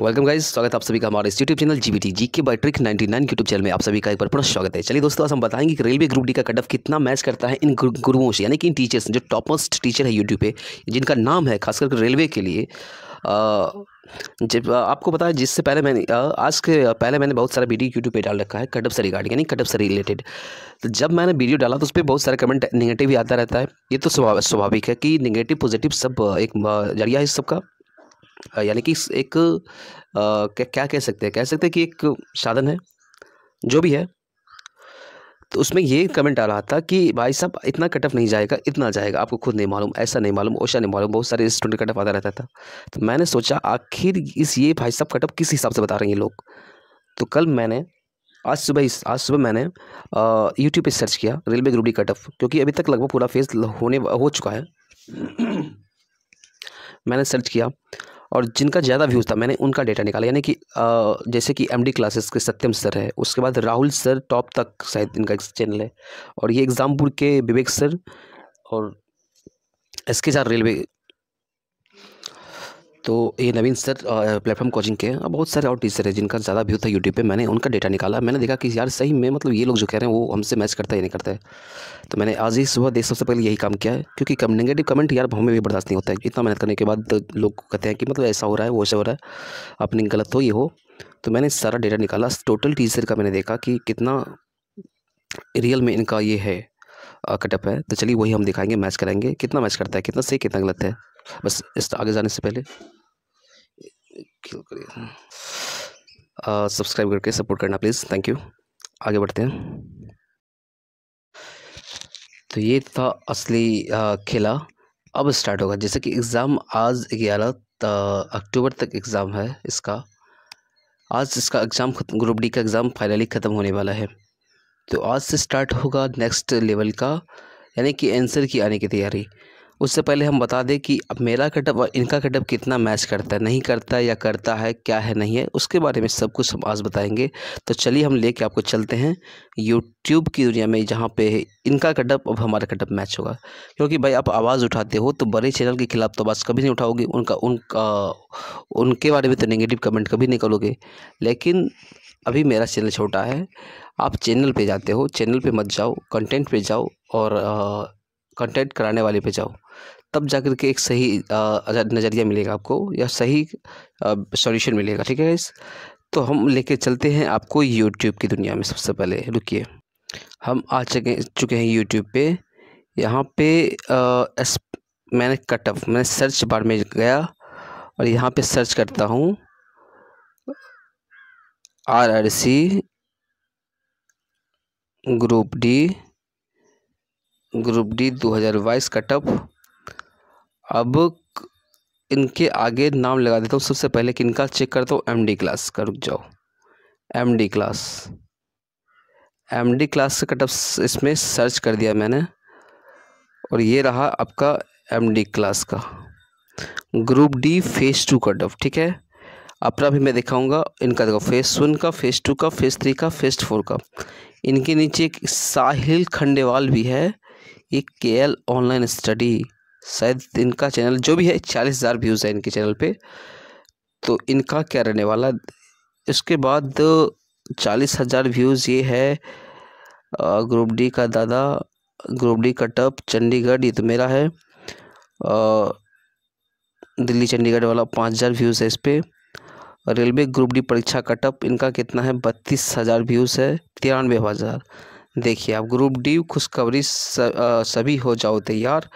Welcome guys स्वागत है आप सभी का हमारे YouTube channel G B T G के by trick nine YouTube channel में आप सभी का एक बार पुनः स्वागत है चलिए दोस्तों आज हम बताएंगे कि रेलवे ग्रुप डी का कट कितना मैच करता है इन गुरुओं से यानी कि इन टीचर्स जो टॉप मोस्ट टीचर है यूट्यूब पे जिनका नाम है खासकर रेलवे के लिए आ, जब आपको पता है जिससे पहले मैंने आज के पहले मैंने बहुत सारा वीडियो यूट्यूब पे डाल रखा है कटअप से रिगार्डिंग यानी कटअप से रिलेटेड तो जब मैंने वीडियो डाला तो उस पर बहुत सारे कमेंट नेगेटिव ही आता रहता है ये तो स्वाभाविक है कि नेगेटिव पॉजिटिव सब एक जरिया है सबका यानी कि एक आ, क्या कह सकते हैं कह सकते हैं कि एक साधन है जो भी है तो उसमें ये कमेंट हम्म। आ रहा था कि भाई साहब इतना कटअप नहीं जाएगा इतना जाएगा आपको खुद नहीं मालूम ऐसा नहीं मालूम ओशा नहीं मालूम बहुत सारे स्टूडेंट कटअप आता रहता था तो मैंने सोचा आखिर इस ये भाई साहब कटअप किस हिसाब से बता रहे हैं लोग तो कल मैंने आज सुबह आज सुबह मैंने यूट्यूब पे सर्च किया railway group D cut off क्योंकि अभी तक लगभग पूरा फेज होने हो चुका है मैंने सर्च किया और जिनका ज़्यादा व्यूज़ था मैंने उनका डेटा निकाला यानी कि जैसे कि एमडी क्लासेस के सत्यम सर है उसके बाद राहुल सर टॉप तक शायद इनका एक चैनल है और ये एग्ज़ामपुर के विवेक सर और एस के रेलवे तो ये नवीन सर प्लेटफॉर्म कोचिंग के बहुत सारे और टीचर हैं जिनका ज़्यादा व्यू था यूट्यूब पे मैंने उनका डेटा निकाला मैंने देखा कि यार सही में मतलब ये लोग जो कह रहे हैं वो हमसे मैच करता है नहीं करता है तो मैंने आज ही सुबह देख सबसे पहले यही काम किया है क्योंकि कम नेगेटिव कमेंट यार हमें भी बर्दाश्त नहीं होता है इतना मेहनत करने के बाद लोग कहते हैं कि मतलब ऐसा हो रहा है वो ऐसा हो रहा है अपनी गलत हो ये हो तो मैंने सारा डेटा निकाला टोटल टीचर का मैंने देखा कि कितना रियल में इनका ये है कटअप है तो चलिए वही हम दिखाएंगे मैच कराएंगे कितना मैच करता है कितना सही कितना गलत है बस इस आगे जाने से पहले खेल करिए सब्सक्राइब करके सपोर्ट करना प्लीज़ थैंक यू आगे बढ़ते हैं तो ये था असली खेला अब स्टार्ट होगा जैसे कि एग्ज़ाम आज ग्यारह अक्टूबर तक एग्ज़ाम है इसका आज इसका एग्ज़ाम ग्रुप डी का एग्ज़ाम फाइनली ख़त्म होने वाला है तो आज से स्टार्ट होगा नेक्स्ट लेवल का यानी कि आंसर की आने की तैयारी उससे पहले हम बता दें कि अब मेरा कटअप और इनका कटअप कितना मैच करता है नहीं करता है या करता है क्या है नहीं है उसके बारे में सब कुछ हम आज बताएंगे तो चलिए हम लेके आपको चलते हैं यूट्यूब की दुनिया में जहाँ पे इनका कटअप अब हमारा कटअप मैच होगा क्योंकि भाई आप आवाज़ उठाते हो तो बड़े चैनल के खिलाफ तो आवाज़ कभी नहीं उठाओगे उनका उनका उनके बारे में तो नेगेटिव कमेंट कभी नहीं करोगे लेकिन अभी मेरा चैनल छोटा है आप चैनल पे जाते हो चैनल पे मत जाओ कंटेंट पे जाओ और कंटेंट कराने वाले पे जाओ तब जा कर के एक सही नज़रिया मिलेगा आपको या सही सॉल्यूशन मिलेगा ठीक है इस तो हम लेके चलते हैं आपको यूट्यूब की दुनिया में सबसे पहले रुकिए हम आ चुके चुके हैं यूट्यूब पे यहाँ पे आ, एस, मैंने कटअप मैंने सर्च बार में गया और यहाँ पे सर्च करता हूँ R R C group D group D 2022 का टप अब इनके आगे नाम लगा देता हूँ सबसे पहले किनका चेक करता हूँ एमडी क्लास का रुक जाओ एमडी क्लास एमडी क्लास का कटअप इसमें सर्च कर दिया मैंने और ये रहा आपका एमडी क्लास का ग्रुप डी फेज़ टू का ऑफ ठीक है अपना भी मैं दिखाऊंगा इनका देखो फेज वन का फेज टू का फेज थ्री का फेज फोर का इनके नीचे एक साहिल खंडेवाल भी है ये के एल ऑनलाइन स्टडी शायद इनका चैनल जो भी है चालीस हज़ार व्यूज़ है इनके चैनल पे तो इनका क्या रहने वाला इसके बाद चालीस हज़ार व्यूज़ ये है ग्रुप डी का दादा ग्रुप डी कटअप चंडीगढ़ ये तो मेरा है दिल्ली चंडीगढ़ वाला पाँच हज़ार व्यूज़ है इस पर रेलवे ग्रुप डी परीक्षा कटअप इनका कितना है बत्तीस हज़ार व्यूज़ है तिरानवे हज़ार देखिए आप ग्रुप डी खुशखबरी सभी हो जाओ तैयार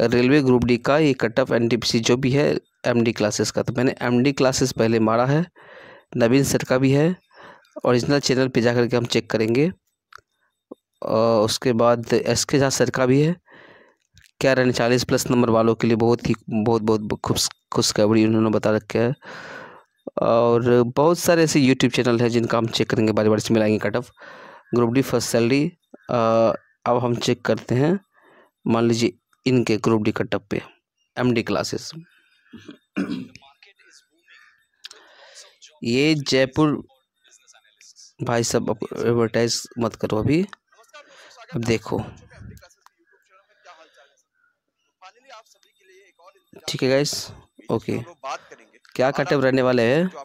रेलवे ग्रुप डी का ये कट ऑफ एन जो भी है एम क्लासेस का तो मैंने एम क्लासेस पहले मारा है नवीन सर का भी है ओरिजिनल चैनल पे जा करके हम चेक करेंगे और उसके बाद एस के झा सर का भी है क्या रहने चालीस प्लस नंबर वालों के लिए बहुत ही बहुत बहुत खुश खुशखबरी उन्होंने बता रखा है और बहुत सारे ऐसे यूट्यूब चैनल हैं जिनका हम चेक करेंगे बारी बारी से मिलाएंगे cut off group D first salary अब हम चेक करते हैं मान लीजिए इनके ग्रुप डी कटअप पे एम डी क्लासेस ये जयपुर भाई सब एडवर्टाइज मत करो अभी अब देखो ठीक है गाइस ओके क्या कटअप रहने वाले हैं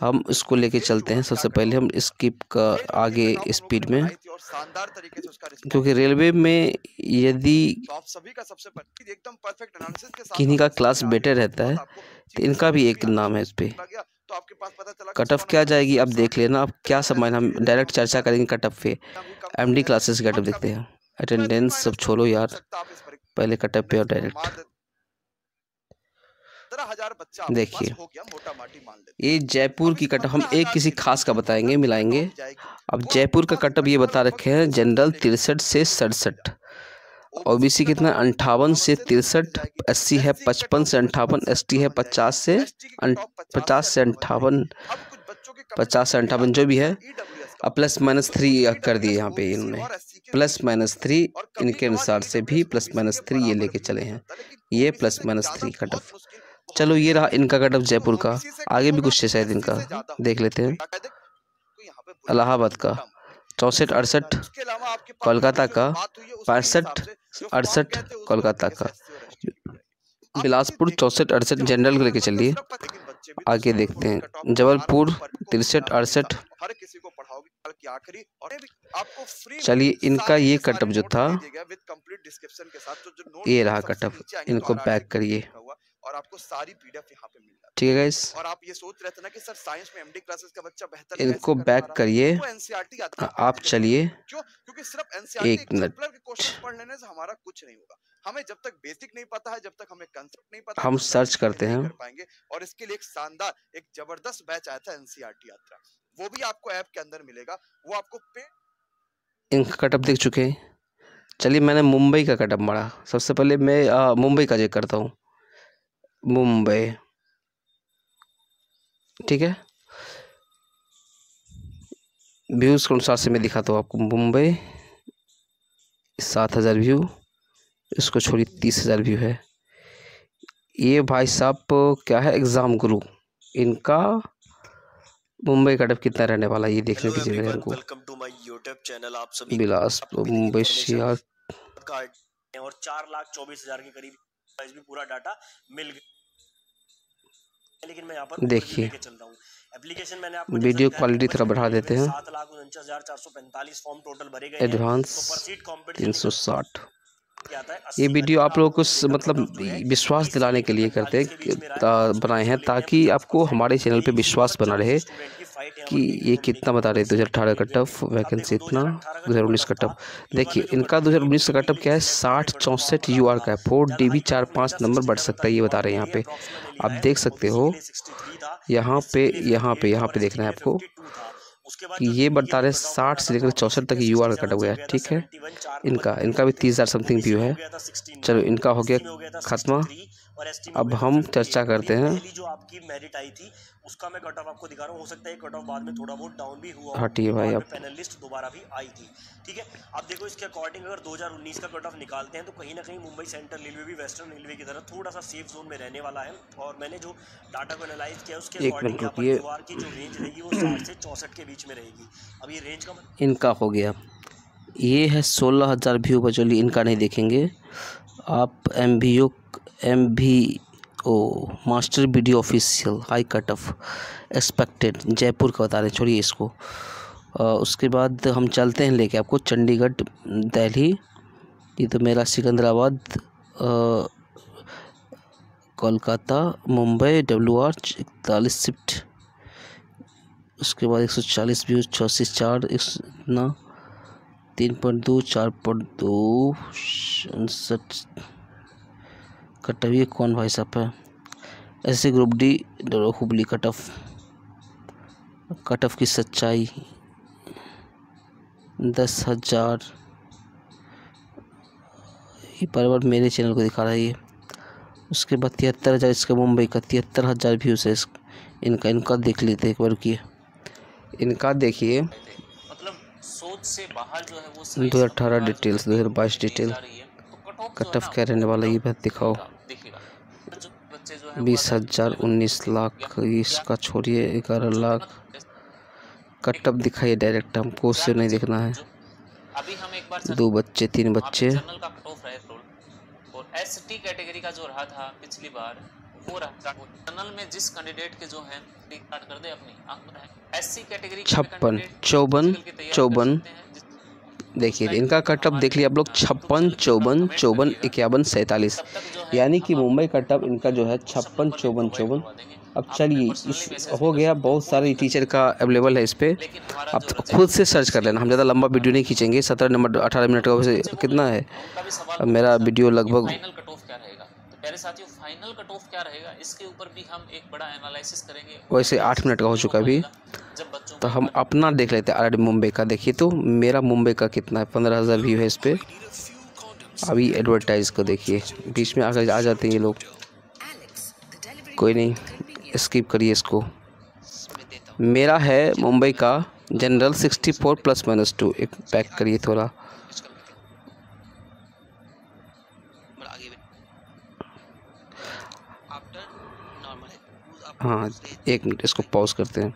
हम इसको लेके चलते हैं सबसे पहले हम स्किप का आगे स्पीड में क्योंकि रेलवे में यदि तो किन्हीं का क्लास बेटर रहता है तो इनका भी एक नाम है इस पर तो कट ऑफ क्या जाएगी अब देख लेना आप क्या तो समझना हम डायरेक्ट चर्चा करेंगे कट ऑफ पे एमडी क्लासेस कट ऑफ देखते हैं अटेंडेंस तो सब छोड़ो यार पहले कट ऑफ पे और डायरेक्ट सत्रह हजार बच्चा देखिए ये जयपुर की कट हम एक किसी खास का बताएंगे मिलाएंगे अब जयपुर का कटअप ये बता रखे हैं जनरल तिरसठ से सड़सठ ओबीसी कितना अंठावन से तिरसठ एससी है पचपन से अंठावन एसटी है पचास से पचास से अंठावन पचास अं- से अंठावन जो भी है e अब प्लस माइनस थ्री कर दिए e यहाँ पे इन्होंने प्लस माइनस थ्री इनके अनुसार e से भी प्लस माइनस थ्री ये लेके चले हैं ये plus minus three cut off चलो ये रहा इनका कटअप जयपुर का आगे भी मतलब कुछ है शायद इनका देख लेते हैं अलाहाबाद का चौंसठ तो अड़सठ कोलकाता का पैंसठ अड़सठ कोलकाता का बिलासपुर चौंसठ अड़सठ जनरल को लेकर चलिए तो आगे देखते हैं जबलपुर तिरसठ अड़सठ चलिए इनका ये कटअप जो था तो ये रहा कटअप इनको पैक करिए और आपको सारी पीडीएफ यहाँ पे मिल जाती है और आप ये सोच रहे थे ना कि सर साइंस में एमडी क्लासेस का बच्चा बेहतर इनको बैक करिए तो आप चलिए क्यों क्योंकि सिर्फ e एनसीईआरटी क्वेश्चन पढ़ लेने से हमारा कुछ नहीं होगा हमें जब तक बेसिक नहीं पता है जब तक हमें कंसेप्ट नहीं पता हम सर्च करते हैं पाएंगे और इसके लिए एक शानदार एक जबरदस्त बैच आया था एनसीईआरटी e यात्रा वो भी आपको ऐप के अंदर मिलेगा वो आपको पे इनका कटअप देख चुके हैं चलिए मैंने मुंबई का कटअप मारा सबसे पहले मैं मुंबई का चेक करता हूँ मुंबई ठीक है व्यूज़ के अनुसार से मैं दिखाता हूँ आपको मुंबई सात हज़ार व्यू इसको छोड़िए तीस हज़ार व्यू है ये भाई साहब क्या है एग्ज़ाम गुरु इनका मुंबई का डब कितना रहने वाला है ये देखने की जगह हमको welcome to my YouTube channel आप सभी बिलासपुर मुंबई शिया और चार लाख चौबीस हज़ार के करीब भी पूरा डाटा मिल गया लेकिन मैं यहाँ पर देखिए एप्लीकेशन मैंने आपको वीडियो क्वालिटी थोड़ा बढ़ा देते हैं सात लाख उनचास हजार चार सौ पैंतालीस फॉर्म टोटल भरे गए एडवांस तो तीन सौ साठ ये वीडियो आप लोगों को मतलब विश्वास दिलाने के लिए करते हैं बनाए हैं ताकि आपको हमारे चैनल पे विश्वास बना रहे कि ये कितना बता रहे दो हज़ार अठारह का टफ वैकेंसी इतना दो हज़ार उन्नीस का टफ देखिए इनका दो हज़ार उन्नीस का टफ क्या है साठ चौंसठ यू आर का है फोर डी बी चार पाँच नंबर बढ़ सकता है ये बता रहे हैं यहाँ पे आप देख सकते हो यहाँ पे यहाँ पे यहाँ पे देखना है आपको ये रहे साठ से लेकर चौसठ तक यू आर कटा हुआ है ठीक है इनका इनका भी तीस हज़ार समथिंग व्यू है चलो इनका हो गया खत्मा अब हम चर्चा करते हैं जो आपकी मेरिट आई थी उसका मैं कट ऑफ आपको दिखा रहा हूँ हो सकता है कट ऑफ बाद में थोड़ा बहुत डाउन भी हुआ हटी हाँ, है भाई आप दोबारा भी आई थी ठीक है आप देखो इसके अकॉर्डिंग अगर 2019 का कट ऑफ निकालते हैं तो कहीं ना कहीं मुंबई सेंट्रल रेलवे भी वेस्टर्न रेलवे की तरह थोड़ा सा सेफ जोन में रहने वाला है और मैंने जो डाटा को एनालाइज किया उसके अकॉर्डिंग यहाँ की जो रेंज रहेगी वो साठ से चौंसठ के बीच में रहेगी अब ये रेंज का इनका हो गया ये है सोलह हज़ार व्यू पर चलिए इनका नहीं देखेंगे आप एम बी ओ एम भी ओ master video official high cut off expected Jaipur का बता रहे हैं छोड़िए इसको आ, उसके बाद हम चलते हैं लेके आपको चंडीगढ़ दिल्ली ये तो मेरा सिकंदराबाद कोलकाता मुंबई डब्ल्यू आर इकतालीस शिफ्ट उसके बाद एक सौ चालीस व्यू छियासी चार ना तीन पॉइंट दो चार पॉइंट दो उनसठ कटवी कौन भाई साहब है ऐसे group D Hubli cut off cut off की सच्चाई दस हज़ार ये बार बार मेरे चैनल को दिखा रहा है ये उसके बाद तिहत्तर हज़ार इसका मुंबई का तिहत्तर हज़ार व्यूज़ है इनका इनका देख लेते एक बार किए इनका देखिए मतलब दो हज़ार अठारह डिटेल्स दो हज़ार बाईस डिटेल कट ऑफ क्या रहने वाला मतलब ये बात दिखाओ बीस हज़ार उन्नीस लाख इसका छोड़िए ग्यारह लाख कटअप दिखाइए डायरेक्ट हमको उससे नहीं देखना है दो बच्चे तीन बच्चे कैटेगरी का जो रहा था पिछली बार में जिस कैंडिडेट के जो है कर दे अपनी छप्पन चौवन चौवन देखिए इनका कटअप देख लिया आप लोग छप्पन चौवन चौवन इक्यावन सैंतालीस यानी कि मुंबई कटअप इनका जो है छप्पन चौवन चौवन अब चलिए इस हो गया बहुत सारे टीचर का अवेलेबल है इस पर आप खुद से सर्च कर लेना हम ज़्यादा लंबा वीडियो नहीं खींचेंगे सत्रह नंबर अठारह मिनट का कितना है मेरा वीडियो लगभग फाइनल कट ऑफ क्या रहेगा इसके ऊपर भी हम एक बड़ा एनालिसिस करेंगे वैसे आठ मिनट का हो चुका अभी तो हम अपना देख लेते हैं आरडी मुंबई का देखिए तो मेरा मुंबई का कितना है पंद्रह हज़ार व्यू है इस पर अभी एडवर्टाइज को देखिए बीच में आकर आ जाते हैं ये लोग कोई नहीं स्किप करिए इसको मेरा है मुंबई का general sixty four plus minus two एक पैक करिए थोड़ा हाँ एक मिनट इसको पॉज करते हैं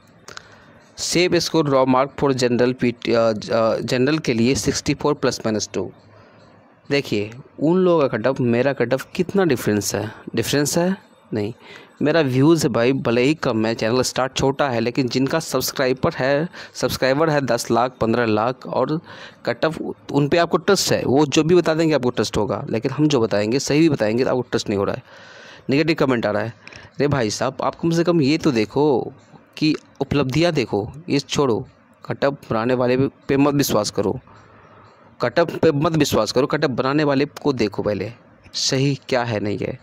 safe score raw mark for general P general के लिए sixty four plus minus two देखिए उन लोगों का कटअप मेरा कटअप कितना डिफरेंस है डिफरेंस है नहीं मेरा व्यूज़ है भाई भले ही कम है चैनल स्टार्ट छोटा है लेकिन जिनका सब्सक्राइबर है सब्सक्राइबर है दस लाख पंद्रह लाख और कटअप उन पर आपको ट्रस्ट है वो जो भी बता देंगे आपको ट्रस्ट होगा लेकिन हम जो बताएंगे सही भी बताएंगे तो आपको ट्रस्ट नहीं हो रहा है नेगेटिव कमेंट आ रहा है अरे भाई साहब आप कम से कम ये तो देखो कि उपलब्धियाँ देखो ये छोड़ो कटअप बनाने वाले पे मत विश्वास करो कटअप पे मत विश्वास करो कटअप बनाने वाले को देखो पहले सही क्या है नहीं है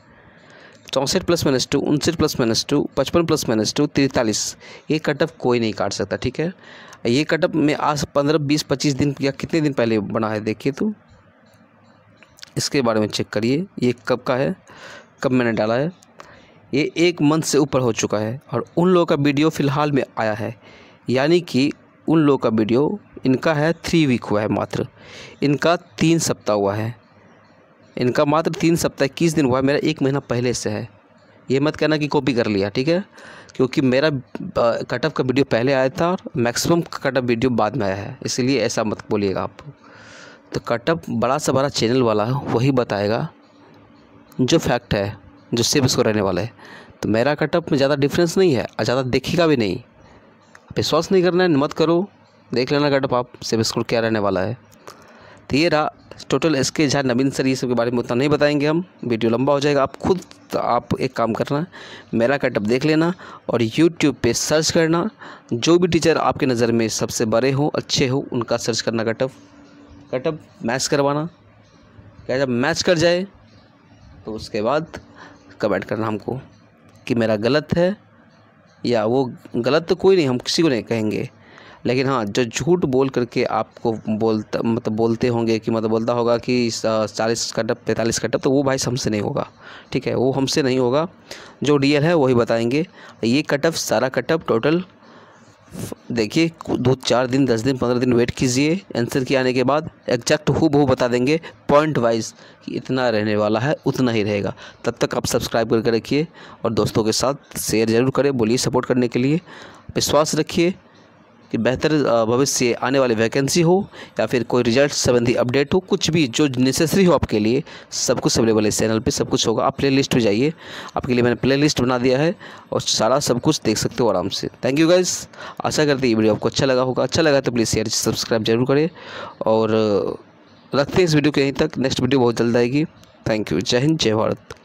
चौंसठ प्लस माइनस टू उनसठ प्लस माइनस टू पचपन प्लस माइनस टू तिरतालीस ये कटअप कोई नहीं काट सकता ठीक है ये कटअप में आज पंद्रह बीस पच्चीस दिन या कितने दिन पहले बना है देखिए तो इसके बारे में चेक करिए ये कब का है कब मैंने डाला है ये एक मंथ से ऊपर हो चुका है और उन लोगों का वीडियो फ़िलहाल में आया है यानी कि उन लोगों का वीडियो इनका है थ्री वीक हुआ है मात्र इनका तीन सप्ताह हुआ है इनका मात्र तीन सप्ताह इक्कीस दिन हुआ है मेरा एक महीना पहले से है ये मत कहना कि कॉपी कर लिया ठीक है क्योंकि मेरा कटअप का वीडियो पहले आया था और मैक्सिमम कटअप वीडियो बाद में आया है इसलिए ऐसा मत बोलिएगा आप तो कटअप बड़ा सा बड़ा चैनल वाला है वही बताएगा जो फैक्ट है जो सेब स्कोर रहने वाला है तो मेरा कटअप में ज़्यादा डिफरेंस नहीं है और ज़्यादा देखेगा भी नहीं विश्वास नहीं करना है मत करो देख लेना कटअप आप सेव स्कोर क्या रहने वाला है तो ये रहा टोटल एस के झा नवीन सर ये सब के बारे में उतना नहीं बताएंगे हम वीडियो लंबा हो जाएगा आप खुद आप एक काम करना मेरा कटअप देख लेना और यूट्यूब पे सर्च करना जो भी टीचर आपके नज़र में सबसे बड़े हो अच्छे हो उनका सर्च करना कटअप कटअप मैच करवाना क्या जब मैच कर जाए तो उसके बाद कमेंट करना हमको कि मेरा गलत है या वो गलत तो कोई नहीं हम किसी को नहीं कहेंगे लेकिन हाँ जो झूठ बोल करके आपको बोलता मतलब बोलते होंगे कि मतलब बोलता होगा कि चालीस कटअप पैंतालीस कटअप तो वो भाई हमसे नहीं होगा ठीक है वो हमसे नहीं होगा जो रियल है वही बताएंगे ये कटअप सारा कटअप टोटल देखिए दो चार दिन दस दिन पंद्रह दिन वेट कीजिए आंसर की आने के बाद एग्जैक्ट हु बहू बता देंगे पॉइंट वाइज कि इतना रहने वाला है उतना ही रहेगा तब तक आप सब्सक्राइब करके रखिए और दोस्तों के साथ शेयर ज़रूर करें बोलिए सपोर्ट करने के लिए विश्वास रखिए कि बेहतर भविष्य आने वाली वैकेंसी हो या फिर कोई रिजल्ट संबंधी अपडेट हो कुछ भी जो नेसेसरी हो आपके लिए सब कुछ अवेलेबल है इस चैनल पे सब कुछ होगा आप प्ले लिस्ट में जाइए आपके लिए मैंने प्ले लिस्ट बना दिया है और सारा सब कुछ देख सकते हो आराम से थैंक यू गाइज आशा करते ये वीडियो आपको अच्छा लगा होगा अच्छा लगा तो प्लीज़ शेयर सब्सक्राइब जरूर करें और रखते हैं इस वीडियो के यहीं तक नेक्स्ट वीडियो बहुत जल्द आएगी थैंक यू जय हिंद जय भारत